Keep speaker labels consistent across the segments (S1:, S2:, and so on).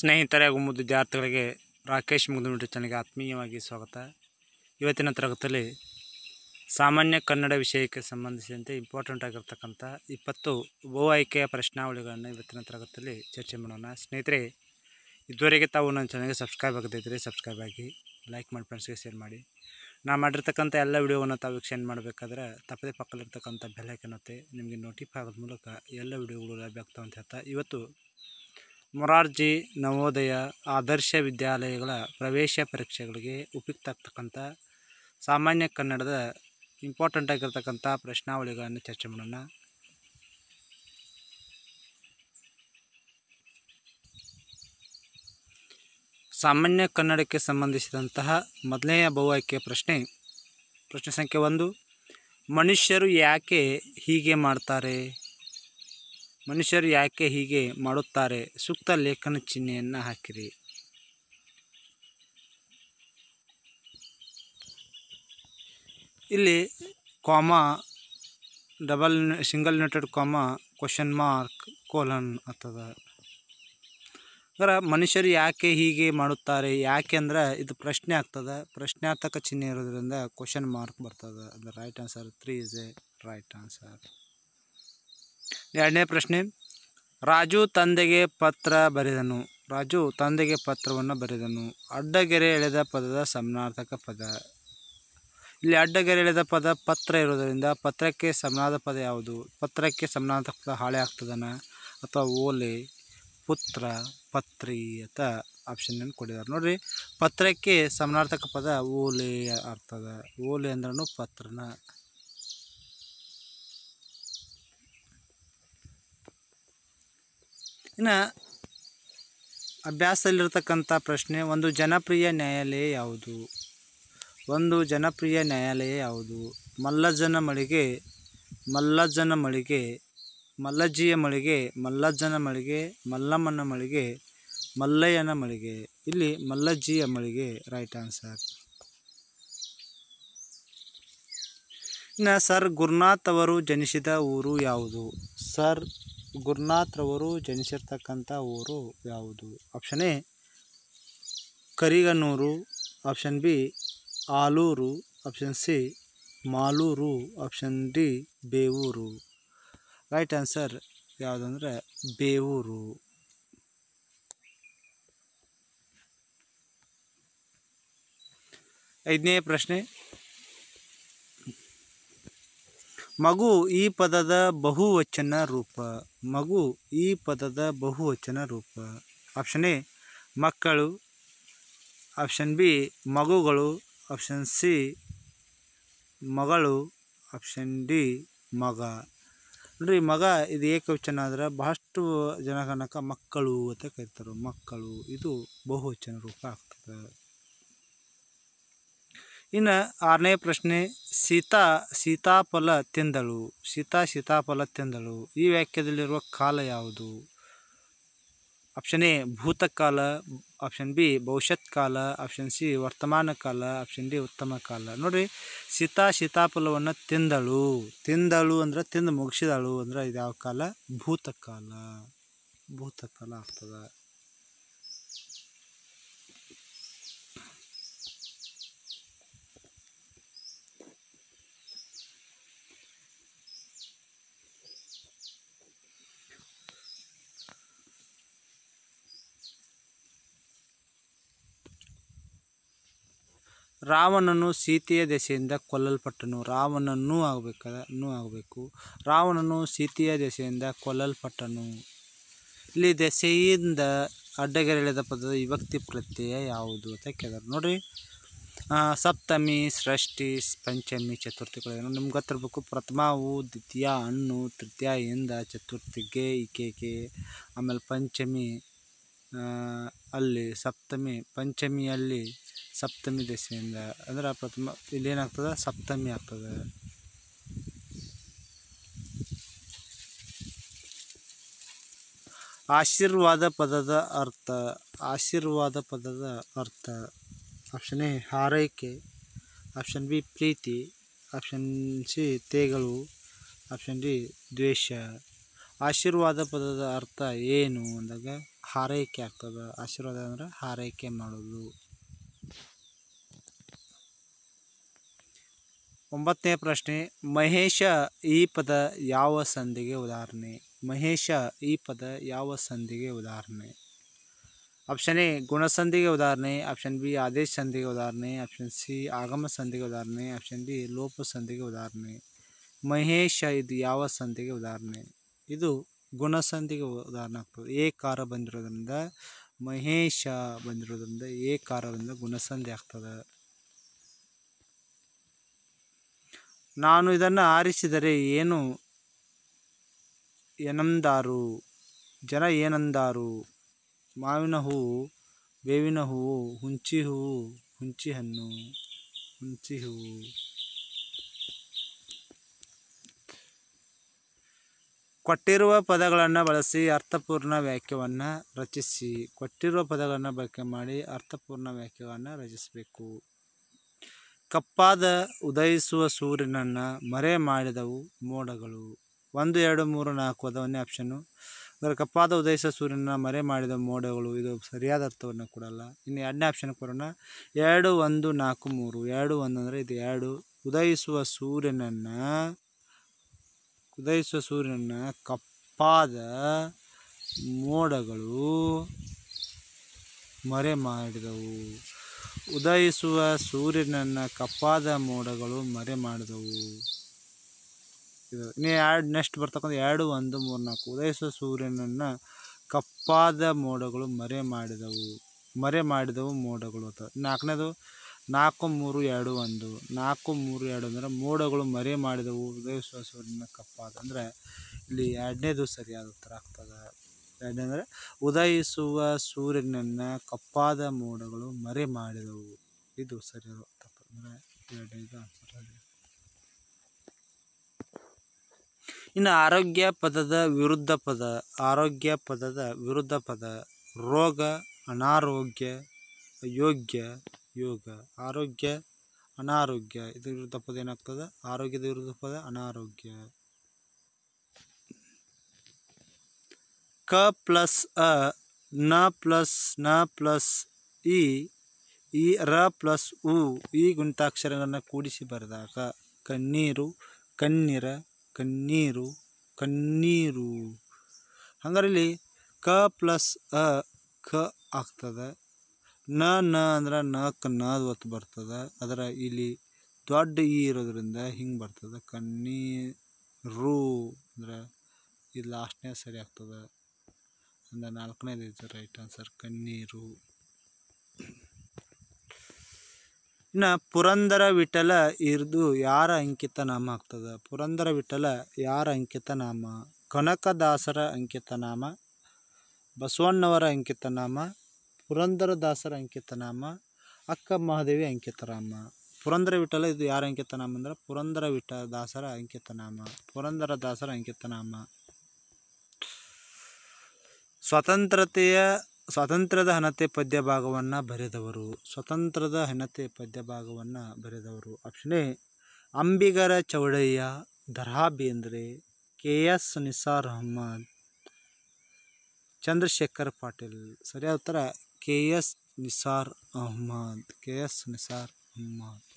S1: ಸ್ನೇಹಿತರೆ ಮುಂದೆ ವಿದ್ಯಾರ್ಥಿಗಳಿಗೆ ರಾಕೇಶ್ ಮುಗ್ದು ಚಾನಲ್ಗೆ ಆತ್ಮೀಯವಾಗಿ ಸ್ವಾಗತ ಇವತ್ತಿನ ತರಗತಿಯಲ್ಲಿ ಸಾಮಾನ್ಯ ಕನ್ನಡ ವಿಷಯಕ್ಕೆ ಸಂಬಂಧಿಸಿದಂತೆ ಇಂಪಾರ್ಟೆಂಟ್ ಆಗಿರ್ತಕ್ಕಂಥ ಇಪ್ಪತ್ತು ಬಹು ಆಯ್ಕೆಯ ಪ್ರಶ್ನಾವಳಿಗಳನ್ನು ಇವತ್ತಿನ ತರಗತಿಯಲ್ಲಿ ಚರ್ಚೆ ಮಾಡೋಣ ಸ್ನೇಹಿತರೆ ಇದುವರೆಗೆ ತಾವು ನನ್ನ ಚಾನಲ್ಗೆ ಸಬ್ಸ್ಕ್ರೈಬ್ ಆಗದಿದ್ದರೆ ಸಬ್ಸ್ಕ್ರೈಬ್ ಆಗಿ ಲೈಕ್ ಮಾಡಿ ಫ್ರೆಂಡ್ಸ್ಗೆ ಶೇರ್ ಮಾಡಿ ನಾನು ಮಾಡಿರ್ತಕ್ಕಂಥ ಎಲ್ಲ ವೀಡಿಯೋವನ್ನು ತಾವು ವೀಕ್ಷಣೆ ಮಾಡಬೇಕಾದ್ರೆ ತಪ್ಪದೇ ಪಕ್ಕದಲ್ಲಿರ್ತಕ್ಕಂಥ ಬೆಲೆ ಹಾಕಿನತ್ತೆ ನಿಮಗೆ ನೋಟಿಫೈ ಆಗೋದ ಮೂಲಕ ಎಲ್ಲ ವಿಡಿಯೋಗಳು ಲಭ್ಯ ಆಗ್ತಾವಂತ ಹೇಳ್ತಾ ಇವತ್ತು ಮೊರಾರ್ಜಿ ನವೋದಯ ಆದರ್ಶ ವಿದ್ಯಾಲಯಗಳ ಪ್ರವೇಶ ಪರೀಕ್ಷೆಗಳಿಗೆ ಉಪಯುಕ್ತ ಆಗ್ತಕ್ಕಂಥ ಸಾಮಾನ್ಯ ಕನ್ನಡದ ಇಂಪಾರ್ಟೆಂಟ್ ಆಗಿರ್ತಕ್ಕಂಥ ಪ್ರಶ್ನಾವಳಿಗಳನ್ನು ಚರ್ಚೆ ಮಾಡೋಣ ಸಾಮಾನ್ಯ ಕನ್ನಡಕ್ಕೆ ಸಂಬಂಧಿಸಿದಂತಹ ಮೊದಲನೆಯ ಆಯ್ಕೆಯ ಪ್ರಶ್ನೆ ಪ್ರಶ್ನೆ ಸಂಖ್ಯೆ ಒಂದು ಮನುಷ್ಯರು ಯಾಕೆ ಹೀಗೆ ಮಾಡ್ತಾರೆ ಮನುಷ್ಯರು ಯಾಕೆ ಹೀಗೆ ಮಾಡುತ್ತಾರೆ ಸೂಕ್ತ ಲೇಖನ ಚಿಹ್ನೆಯನ್ನು ಹಾಕಿರಿ ಇಲ್ಲಿ ಕಾಮ ಡಬಲ್ ಸಿಂಗಲ್ ನೆಟೆಡ್ ಕಾಮ ಕ್ವಶನ್ ಮಾರ್ಕ್ ಕೋಲನ್ ಆಗ್ತದ ಅದರ ಮನುಷ್ಯರು ಯಾಕೆ ಹೀಗೆ ಮಾಡುತ್ತಾರೆ ಯಾಕೆ ಯಾಕೆಂದ್ರೆ ಇದು ಪ್ರಶ್ನೆ ಆಗ್ತದೆ ಪ್ರಶ್ನಾರ್ಥಕ ಚಿಹ್ನೆ ಇರೋದ್ರಿಂದ ಕ್ವಶನ್ ಮಾರ್ಕ್ ಬರ್ತದೆ the right answer three is a right answer ಎರಡನೇ ಪ್ರಶ್ನೆ ರಾಜು ತಂದೆಗೆ ಪತ್ರ ಬರೆದನು ರಾಜು ತಂದೆಗೆ ಪತ್ರವನ್ನು ಬರೆದನು ಅಡ್ಡಗೆರೆ ಎಳೆದ ಪದದ ಸಮನಾರ್ಥಕ ಪದ ಇಲ್ಲಿ ಅಡ್ಡಗೆರೆ ಎಳೆದ ಪದ ಪತ್ರ ಇರೋದರಿಂದ ಪತ್ರಕ್ಕೆ ಸಮನಾದ ಪದ ಯಾವುದು ಪತ್ರಕ್ಕೆ ಸಮನಾರ್ಥಕ ಪದ ಹಾಳೆ ಆಗ್ತದನ ಅಥವಾ ಓಲೆ ಪುತ್ರ ಪತ್ರಿ ಅಂತ ಏನು ಕೊಟ್ಟಿದ್ದಾರೆ ನೋಡಿರಿ ಪತ್ರಕ್ಕೆ ಸಮನಾರ್ಥಕ ಪದ ಓಲೆ ಆಗ್ತದ ಓಲೆ ಅಂದ್ರೂ ಪತ್ರನ ಇನ್ನು ಅಭ್ಯಾಸದಲ್ಲಿರ್ತಕ್ಕಂಥ ಪ್ರಶ್ನೆ ಒಂದು ಜನಪ್ರಿಯ ನ್ಯಾಯಾಲಯ ಯಾವುದು ಒಂದು ಜನಪ್ರಿಯ ನ್ಯಾಯಾಲಯ ಯಾವುದು ಮಲ್ಲಜ್ಜನ ಮಳಿಗೆ ಮಲ್ಲಜ್ಜನ ಮಳಿಗೆ ಮಲ್ಲಜ್ಜಿಯ ಮಳಿಗೆ ಮಲ್ಲಜ್ಜನ ಮಳಿಗೆ ಮಲ್ಲಮ್ಮನ ಮಳಿಗೆ ಮಲ್ಲಯ್ಯನ ಮಳಿಗೆ ಇಲ್ಲಿ ಮಲ್ಲಜ್ಜಿಯ ಮಳಿಗೆ ರೈಟ್ ಆನ್ಸರ್ ಇನ್ನು ಸರ್ ಗುರುನಾಥ್ ಅವರು ಜನಿಸಿದ ಊರು ಯಾವುದು ಸರ್ ಗುರುನಾಥ್ರವರು ಜನಿಸಿರ್ತಕ್ಕಂಥ ಊರು ಯಾವುದು option A Kariganur option B Alur option C Malur option D Bevur right answer ಯಾವುದಂದರೆ ಬೇವೂರು ಐದನೇ ಪ್ರಶ್ನೆ ಮಗು ಈ ಪದದ ಬಹುವಚನ ರೂಪ ಮಗು ಈ ಪದದ ಬಹುವಚನ ರೂಪ ಆಪ್ಷನ್ ಎ ಮಕ್ಕಳು ಆಪ್ಷನ್ ಬಿ ಮಗುಗಳು ಆಪ್ಷನ್ ಸಿ ಮಗಳು ಆಪ್ಷನ್ ಡಿ ಮಗ ನೋಡ್ರಿ ಮಗ ಇದು ಏಕವಚನ ಆದರೆ ಬಹಳಷ್ಟು ಜನಗಣಕ ಮಕ್ಕಳು ಅಂತ ಕರೀತಾರೆ ಮಕ್ಕಳು ಇದು ಬಹುವಚನ ರೂಪ ಆಗ್ತದೆ ಇನ್ನು ಆರನೇ ಪ್ರಶ್ನೆ ಸೀತಾ ಸೀತಾಫಲ ತಿಂದಳು ಸೀತಾ ಸೀತಾಫಲ ತಿಂದಳು ಈ ವ್ಯಾಖ್ಯದಲ್ಲಿರುವ ಕಾಲ ಯಾವುದು ಆಪ್ಷನ್ ಎ ಭೂತಕಾಲ ಆಪ್ಷನ್ ಬಿ ಭವಿಷ್ಯತ್ ಕಾಲ ಆಪ್ಷನ್ ಸಿ ವರ್ತಮಾನ ಕಾಲ ಆಪ್ಷನ್ ಡಿ ಉತ್ತಮ ಕಾಲ ನೋಡಿ ಸೀತಾ ಸೀತಾಫಲವನ್ನು ತಿಂದಳು ತಿಂದಳು ಅಂದ್ರೆ ತಿಂದು ಮುಗಿಸಿದಳು ಅಂದ್ರೆ ಇದು ಯಾವ ಕಾಲ ಭೂತಕಾಲ ಭೂತಕಾಲ ಆಗ್ತದೆ ರಾವಣನು ಸೀತೆಯ ದೆಸೆಯಿಂದ ಕೊಲ್ಲಲ್ಪಟ್ಟನು ರಾವಣನೂ ನೂ ಆಗಬೇಕು ರಾವಣನು ಸೀತೆಯ ದೆಸೆಯಿಂದ ಕೊಲ್ಲಲ್ಪಟ್ಟನು ಇಲ್ಲಿ ದೆಸೆಯಿಂದ ಅಡ್ಡಗೆರೆಳೆದ ಪದದ ವಿಭಕ್ತಿ ಪ್ರತ್ಯಯ ಯಾವುದು ಅಂತ ಕೇಳಿದ್ರು ನೋಡಿರಿ ಸಪ್ತಮಿ ಸೃಷ್ಟಿ ಪಂಚಮಿ ಚತುರ್ಥಿಗಳು ನಿಮ್ಗೆ ಗೊತ್ತಿರಬೇಕು ಪ್ರಥಮವು ದ್ವಿತೀಯ ಹಣ್ಣು ತೃತೀಯಿಂದ ಚತುರ್ಥಿಗೆ ಈಕೆಗೆ ಆಮೇಲೆ ಪಂಚಮಿ ಅಲ್ಲಿ ಸಪ್ತಮಿ ಪಂಚಮಿಯಲ್ಲಿ ಸಪ್ತಮಿ ದಶೆಯಿಂದ ಅಂದ್ರೆ ಪ್ರಥಮ ಇಲ್ಲೇನಾಗ್ತದೆ ಸಪ್ತಮಿ ಆಗ್ತದೆ ಆಶೀರ್ವಾದ ಪದದ ಅರ್ಥ ಆಶೀರ್ವಾದ ಪದದ ಅರ್ಥ ಆಪ್ಷನ್ ಎ ಹಾರೈಕೆ ಆಪ್ಷನ್ ಬಿ ಪ್ರೀತಿ ಆಪ್ಷನ್ ಸಿ ತೇಗಳು ಆಪ್ಷನ್ ಡಿ ದ್ವೇಷ ಆಶೀರ್ವಾದ ಪದದ ಅರ್ಥ ಏನು ಅಂದಾಗ ಹಾರೈಕೆ ಆಗ್ತದೆ ಆಶೀರ್ವಾದ ಅಂದರೆ ಹಾರೈಕೆ ಮಾಡೋದು ಒಂಬತ್ತನೇ ಪ್ರಶ್ನೆ ಮಹೇಶ ಈ ಪದ ಯಾವ ಸಂಧಿಗೆ ಉದಾಹರಣೆ ಮಹೇಶ ಈ ಪದ ಯಾವ ಸಂಧಿಗೆ ಉದಾಹರಣೆ ಆಪ್ಷನ್ ಎ ಗುಣಸಂಧಿಗೆ ಉದಾಹರಣೆ ಆಪ್ಷನ್ ಬಿ ಆದೇಶ ಸಂಧಿಗೆ ಉದಾಹರಣೆ ಆಪ್ಷನ್ ಸಿ ಆಗಮ ಸಂಧಿಗೆ ಉದಾಹರಣೆ ಆಪ್ಷನ್ ಡಿ ಲೋಪ ಸಂಧಿಗೆ ಉದಾಹರಣೆ ಮಹೇಶ ಇದು ಯಾವ ಸಂಧಿಗೆ ಉದಾಹರಣೆ ಇದು ಗುಣಸಂಧಿಗೆ ಉದಾಹರಣೆ ಆಗ್ತದೆ ಏ ಕಾರ ಬಂದಿರೋದ್ರಿಂದ ಮಹೇಶ ಬಂದಿರೋದ್ರಿಂದ ಏ ಕಾರದಿಂದ ಗುಣಸಂಧಿ ಆಗ್ತದೆ ನಾನು ಇದನ್ನು ಆರಿಸಿದರೆ ಏನು ಏನಂದಾರು ಜನ ಏನಂದಾರು ಮಾವಿನ ಹೂವು ಬೇವಿನ ಹೂವು ಹುಂಚಿ ಹೂವು ಹುಂಚಿ ಹಣ್ಣು ಹುಂಚಿ ಹೂವು ಕೊಟ್ಟಿರುವ ಪದಗಳನ್ನು ಬಳಸಿ ಅರ್ಥಪೂರ್ಣ ವ್ಯಾಖ್ಯವನ್ನು ರಚಿಸಿ ಕೊಟ್ಟಿರುವ ಪದಗಳನ್ನು ಬಳಕೆ ಮಾಡಿ ಅರ್ಥಪೂರ್ಣ ವ್ಯಾಖ್ಯವನ್ನು ರಚಿಸಬೇಕು ಕಪ್ಪಾದ ಉದಯಿಸುವ ಸೂರ್ಯನನ್ನು ಮರೆ ಮಾಡಿದವು ಮೋಡಗಳು ಒಂದು ಎರಡು ಮೂರು ನಾಲ್ಕು ಅದೊಂದೇ ಆಪ್ಷನ್ನು ಅಂದರೆ ಕಪ್ಪಾದ ಉದಯಿಸುವ ಸೂರ್ಯನ ಮರೆ ಮಾಡಿದ ಮೋಡಗಳು ಇದು ಸರಿಯಾದ ಅರ್ಥವನ್ನು ಕೊಡಲ್ಲ ಇನ್ನು ಎರಡನೇ ಆಪ್ಷನ್ ಕೊಡೋಣ ಎರಡು ಒಂದು ನಾಲ್ಕು ಮೂರು ಎರಡು ಒಂದು ಅಂದರೆ ಇದು ಎರಡು ಉದಯಿಸುವ ಸೂರ್ಯನನ್ನು ಉದಯಿಸುವ ಸೂರ್ಯನನ್ನು ಕಪ್ಪಾದ ಮೋಡಗಳು ಮರೆ ಮಾಡಿದವು ಉದಯಿಸುವ ಸೂರ್ಯನನ್ನು ಕಪ್ಪಾದ ಮೋಡಗಳು ಮರೆ ಮಾಡಿದವು ಇದು ಇನ್ನು ಎರಡು ನೆಕ್ಸ್ಟ್ ಬರ್ತಕ್ಕಂಥ ಎರಡು ಒಂದು ಮೂರು ನಾಲ್ಕು ಉದಯಿಸುವ ಸೂರ್ಯನನ್ನು ಕಪ್ಪಾದ ಮೋಡಗಳು ಮರೆ ಮಾಡಿದವು ಮರೆ ಮಾಡಿದವು ಮೋಡಗಳು ಅಂತ ನಾಲ್ಕನೇದು ನಾಲ್ಕು ಮೂರು ಎರಡು ಒಂದು ನಾಲ್ಕು ಮೂರು ಎರಡು ಅಂದರೆ ಮೋಡಗಳು ಮರೆ ಮಾಡಿದವು ಉದಯಿಸುವ ಸೂರ್ಯನ ಕಪ್ಪಾದ ಅಂದರೆ ಇಲ್ಲಿ ಎರಡನೇದು ಸರಿಯಾದ ಉತ್ತರ ಆಗ್ತದೆ ಯಾಕೆಂದರೆ ಉದಯಿಸುವ ಸೂರ್ಯನನ್ನು ಕಪ್ಪಾದ ಮೋಡಗಳು ಮರೆ ಮಾಡಿದವು ಇದು ಸರಿಯಾದ ತಪ್ಪು ಅಂದರೆ ಎರಡನೇದು ಆನ್ಸರ್ ಆಗಿದೆ ಇನ್ನು ಆರೋಗ್ಯ ಪದದ ವಿರುದ್ಧ ಪದ ಆರೋಗ್ಯ ಪದದ ವಿರುದ್ಧ ಪದ ರೋಗ ಅನಾರೋಗ್ಯ ಯೋಗ್ಯ ಯೋಗ ಆರೋಗ್ಯ ಅನಾರೋಗ್ಯ ಇದರ ವಿರುದ್ಧ ಪದ ಏನಾಗ್ತದೆ ಆರೋಗ್ಯದ ವಿರುದ್ಧ ಪದ ಅನಾರೋಗ್ಯ ಕ ಪ್ಲಸ್ ಅ ನ ಪ್ಲಸ್ ನ ಪ್ಲಸ್ ಇ ಈ ರ ಪ್ಲಸ್ ಉ ಈ ಗುಂಟಾಕ್ಷರಗಳನ್ನು ಕೂಡಿಸಿ ಬರೆದಾಗ ಕಣ್ಣೀರು ಕಣ್ಣೀರ ಕಣ್ಣೀರು ಕಣ್ಣೀರು ಹಂಗಾರೆ ಇಲ್ಲಿ ಕ ಪ್ಲಸ್ ಅ ಕ ಆಗ್ತದೆ ನ ನ ಅಂದ್ರೆ ನಾಲ್ಕು ಕ ಒತ್ತು ಬರ್ತದೆ ಅದರ ಇಲ್ಲಿ ದೊಡ್ಡ ಈ ಇರೋದ್ರಿಂದ ಹಿಂಗೆ ಬರ್ತದೆ ಕಣ್ಣೀರು ಅಂದ್ರೆ ಇದು ಲಾಸ್ಟ್ನೇ ಸರಿ ಆಗ್ತದೆ ಒಂದು ನಾಲ್ಕನೇದು ಇದು ರೈಟ್ ಆನ್ಸರ್ ಕಣ್ಣೀರು ಇನ್ನು ಪುರಂದರ ವಿಠಲ ಇರ್ದು ಯಾರ ಅಂಕಿತ ನಾಮ ಆಗ್ತದೆ ಪುರಂದರ ವಿಠಲ ಯಾರ ಅಂಕಿತ ನಾಮ ಕನಕದಾಸರ ಅಂಕಿತ ನಾಮ ಬಸವಣ್ಣವರ ಅಂಕಿತ ನಾಮ ಪುರಂದರದಾಸರ ಅಂಕಿತ ನಾಮ ಅಕ್ಕ ಮಹಾದೇವಿ ಅಂಕಿತರಾಮ ಪುರಂದರ ವಿಠಲ ಇದು ಯಾರ ಅಂಕಿತ ನಾಮ ಅಂದ್ರೆ ಪುರಂದರ ವಿಠ ದಾಸರ ಅಂಕಿತ ನಾಮ ಪುರಂದರದಾಸರ ಅಂಕಿತ ನಾಮ ಸ್ವತಂತ್ರತೆಯ ಸ್ವಾತಂತ್ರ್ಯದ ಹಣತೆ ಪದ್ಯ ಭಾಗವನ್ನು ಬರೆದವರು ಸ್ವತಂತ್ರದ ಹನತೆ ಪದ್ಯ ಭಾಗವನ್ನು ಬರೆದವರು ಆಪ್ಷನ್ ಎ ಅಂಬಿಗರ ಚೌಡಯ್ಯ ದರ್ಹಾ ಬೇಂದ್ರೆ ಕೆ ಎಸ್ ನಿಸಾರ್ ಅಹಮ್ಮದ್ ಚಂದ್ರಶೇಖರ್ ಪಾಟೀಲ್ ಸರಿಯಾದ ಉತ್ತರ K S Nisar Ahmed K S Nisar Ahmed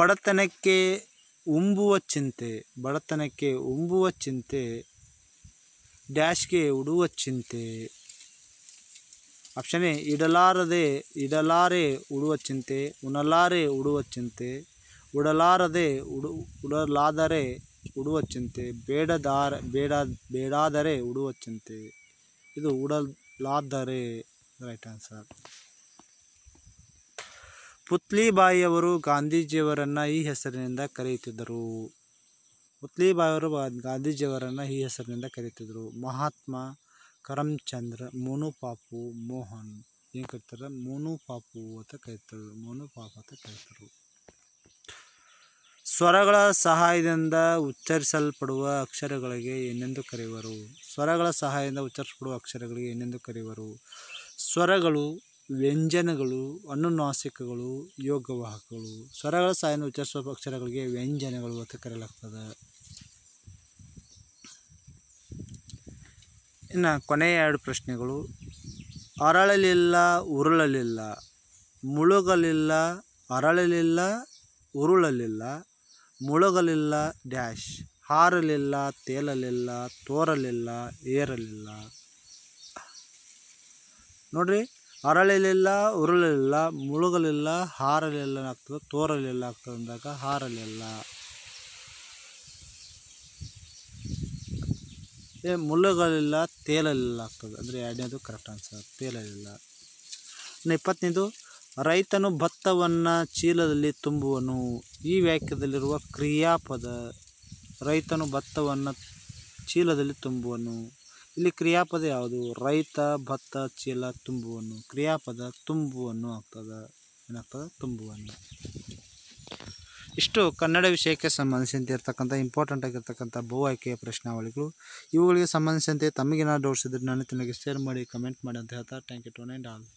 S1: ಬಡತನಕ್ಕೆ ಉಂಬುವ ಚಿಂತೆ ಬಡತನಕ್ಕೆ ಉಂಬುವ ಚಿಂತೆ ಡ್ಯಾಶ್ಗೆ ಉಡುವ ಚಿಂತೆ ಆಪ್ಷನ್ ಎ ಇಡಲಾರದೆ ಇಡಲಾರೆ ಉಡುವ ಚಿಂತೆ ಉಣಲಾರೆ ಉಡುವ ಚಿಂತೆ ಉಡಲಾರದೆ ಉಡು ಉಡಲಾದರೆ ಉಡುವ ಚಿಂತೆ ಬೇಡದಾರ ಬೇಡ ಬೇಡಾದರೆ ಉಡುವ ಚಿಂತೆ ಇದು ಉಡಲಾದರೆ ರೈಟ್ ಆನ್ಸರ್ ಪುತ್ಲಿಬಾಯಿಯವರು ಗಾಂಧೀಜಿಯವರನ್ನು ಈ ಹೆಸರಿನಿಂದ ಕರೆಯುತ್ತಿದ್ದರು ಮುತ್ಲೀಬಾಯವರು ಗಾಂಧೀಜಿಯವರನ್ನು ಈ ಹೆಸರಿನಿಂದ ಕರೀತಿದ್ರು ಮಹಾತ್ಮ ಕರಮ್ಚಂದ್ರ ಮೋನು ಪಾಪು ಮೋಹನ್ ಏನು ಕರೀತಾರೆ ಮೋನು ಪಾಪು ಅಂತ ಕರೀತಾರೆ ಮೋನು ಪಾಪು ಅಂತ ಕರೀತಾರೆ ಸ್ವರಗಳ ಸಹಾಯದಿಂದ ಉಚ್ಚರಿಸಲ್ಪಡುವ ಅಕ್ಷರಗಳಿಗೆ ಏನೆಂದು ಕರೆಯುವರು ಸ್ವರಗಳ ಸಹಾಯದಿಂದ ಉಚ್ಚರಿಸಲ್ಪಡುವ ಅಕ್ಷರಗಳಿಗೆ ಏನೆಂದು ಕರೆಯುವರು ಸ್ವರಗಳು ವ್ಯಂಜನಗಳು ಅನುನಾಸಿಕಗಳು ಯೋಗವಾಹಕಗಳು ಸ್ವರಗಳ ಸಹಾಯದಿಂದ ಉಚ್ಚರಿಸುವ ಅಕ್ಷರಗಳಿಗೆ ವ್ಯಂಜನಗಳು ಅಂತ ಕರೆಯಲಾಗ್ತದೆ ಇನ್ನು ಕೊನೆಯ ಎರಡು ಪ್ರಶ್ನೆಗಳು ಅರಳಲಿಲ್ಲ ಉರುಳಲಿಲ್ಲ ಮುಳುಗಲಿಲ್ಲ ಅರಳಲಿಲ್ಲ ಉರುಳಲಿಲ್ಲ ಮುಳುಗಲಿಲ್ಲ ಡ್ಯಾಶ್ ಹಾರಲಿಲ್ಲ ತೇಲಲಿಲ್ಲ ತೋರಲಿಲ್ಲ ಏರಲಿಲ್ಲ ನೋಡ್ರಿ ಅರಳಲಿಲ್ಲ ಉರುಳಲಿಲ್ಲ ಮುಳುಗಲಿಲ್ಲ ಹಾರಲಿಲ್ಲ ಆಗ್ತದೆ ತೋರಲಿಲ್ಲ ಆಗ್ತದೆ ಅಂದಾಗ ಹಾರಲಿಲ್ಲ ಏ ಮುಳ್ಳುಗಳಿಲ್ಲ ತೇಲಲ್ಲಿಲ್ಲ ಆಗ್ತದೆ ಅಂದರೆ ಎರಡನೇದು ಕರೆಕ್ಟ್ ಆನ್ಸರ್ ತೇಲಲಿಲ್ಲ ಇನ್ನು ಇಪ್ಪತ್ತನೇದು ರೈತನು ಭತ್ತವನ್ನು ಚೀಲದಲ್ಲಿ ತುಂಬುವನು ಈ ವ್ಯಾಖ್ಯದಲ್ಲಿರುವ ಕ್ರಿಯಾಪದ ರೈತನು ಭತ್ತವನ್ನು ಚೀಲದಲ್ಲಿ ತುಂಬುವನು ಇಲ್ಲಿ ಕ್ರಿಯಾಪದ ಯಾವುದು ರೈತ ಭತ್ತ ಚೀಲ ತುಂಬುವನು ಕ್ರಿಯಾಪದ ತುಂಬುವನು ಆಗ್ತದೆ ಏನಾಗ್ತದೆ ತುಂಬುವನು ಇಷ್ಟು ಕನ್ನಡ ವಿಷಯಕ್ಕೆ ಸಂಬಂಧಿಸಿದಂತೆ ಇರ್ತಕ್ಕಂಥ ಇಂಪಾರ್ಟೆಂಟ್ ಆಗಿರ್ತಕ್ಕಂಥ ಭೂ ಆಯ್ಕೆಯ ಪ್ರಶ್ನಾವಳಿಗಳು ಇವುಗಳಿಗೆ ಸಂಬಂಧಿಸಿದಂತೆ ತಮಗೇನಾದ್ರು ಡೌಟ್ಸ್ ಇದ್ದರೆ ನಾನು ತಿನ್ನಗೆ ಶೇರ್ ಮಾಡಿ ಕಮೆಂಟ್ ಮಾಡಿ ಅಂತ ಹೇಳ್ತಾ thank you to mind all